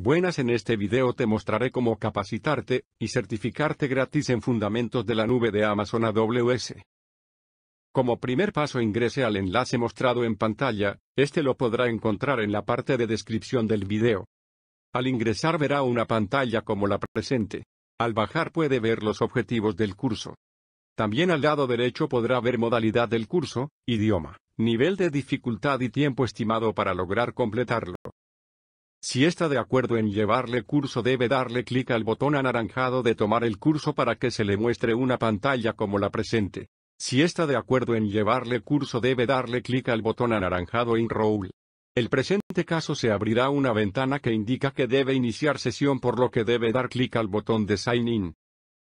buenas en este video te mostraré cómo capacitarte y certificarte gratis en fundamentos de la nube de Amazon AWS. Como primer paso ingrese al enlace mostrado en pantalla, este lo podrá encontrar en la parte de descripción del video. Al ingresar verá una pantalla como la presente. Al bajar puede ver los objetivos del curso. También al lado derecho podrá ver modalidad del curso, idioma, nivel de dificultad y tiempo estimado para lograr completarlo. Si está de acuerdo en llevarle curso debe darle clic al botón anaranjado de tomar el curso para que se le muestre una pantalla como la presente. Si está de acuerdo en llevarle curso debe darle clic al botón anaranjado Enroll. El presente caso se abrirá una ventana que indica que debe iniciar sesión por lo que debe dar clic al botón de Sign In.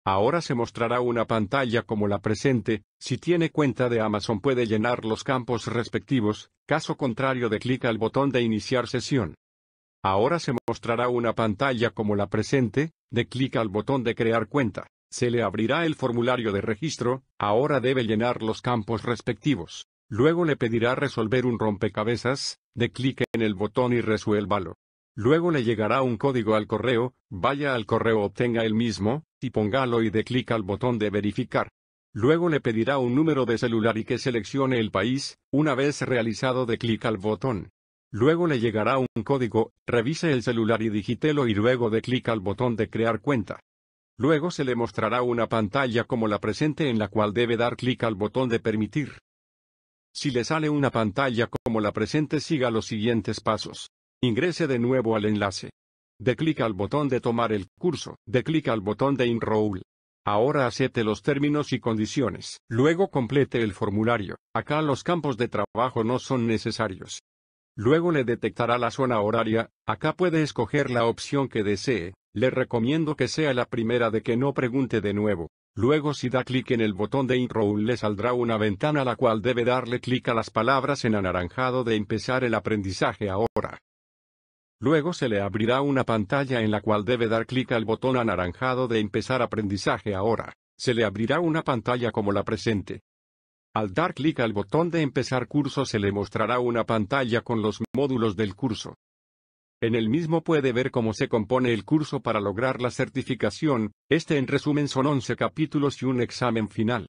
Ahora se mostrará una pantalla como la presente, si tiene cuenta de Amazon puede llenar los campos respectivos, caso contrario de clic al botón de iniciar sesión. Ahora se mostrará una pantalla como la presente, de clic al botón de crear cuenta. Se le abrirá el formulario de registro, ahora debe llenar los campos respectivos. Luego le pedirá resolver un rompecabezas, de clic en el botón y resuélvalo. Luego le llegará un código al correo, vaya al correo obtenga el mismo, y póngalo y de clic al botón de verificar. Luego le pedirá un número de celular y que seleccione el país, una vez realizado de clic al botón. Luego le llegará un código, revise el celular y digítelo y luego de clic al botón de crear cuenta. Luego se le mostrará una pantalla como la presente en la cual debe dar clic al botón de permitir. Si le sale una pantalla como la presente siga los siguientes pasos. Ingrese de nuevo al enlace. De clic al botón de tomar el curso, de clic al botón de enroll. Ahora acepte los términos y condiciones. Luego complete el formulario. Acá los campos de trabajo no son necesarios. Luego le detectará la zona horaria, acá puede escoger la opción que desee, le recomiendo que sea la primera de que no pregunte de nuevo. Luego si da clic en el botón de intro le saldrá una ventana a la cual debe darle clic a las palabras en anaranjado de empezar el aprendizaje ahora. Luego se le abrirá una pantalla en la cual debe dar clic al botón anaranjado de empezar aprendizaje ahora. Se le abrirá una pantalla como la presente. Al dar clic al botón de empezar curso se le mostrará una pantalla con los módulos del curso. En el mismo puede ver cómo se compone el curso para lograr la certificación, este en resumen son 11 capítulos y un examen final.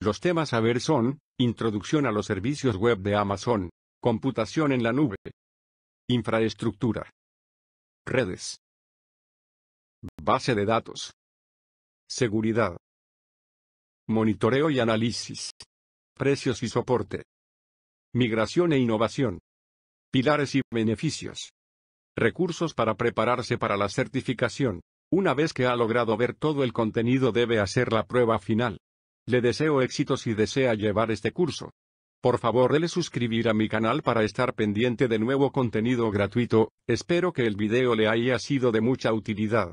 Los temas a ver son, Introducción a los servicios web de Amazon, Computación en la nube, Infraestructura, Redes, Base de datos, Seguridad, Monitoreo y análisis precios y soporte. Migración e innovación. Pilares y beneficios. Recursos para prepararse para la certificación. Una vez que ha logrado ver todo el contenido debe hacer la prueba final. Le deseo éxito si desea llevar este curso. Por favor, dele suscribir a mi canal para estar pendiente de nuevo contenido gratuito, espero que el video le haya sido de mucha utilidad.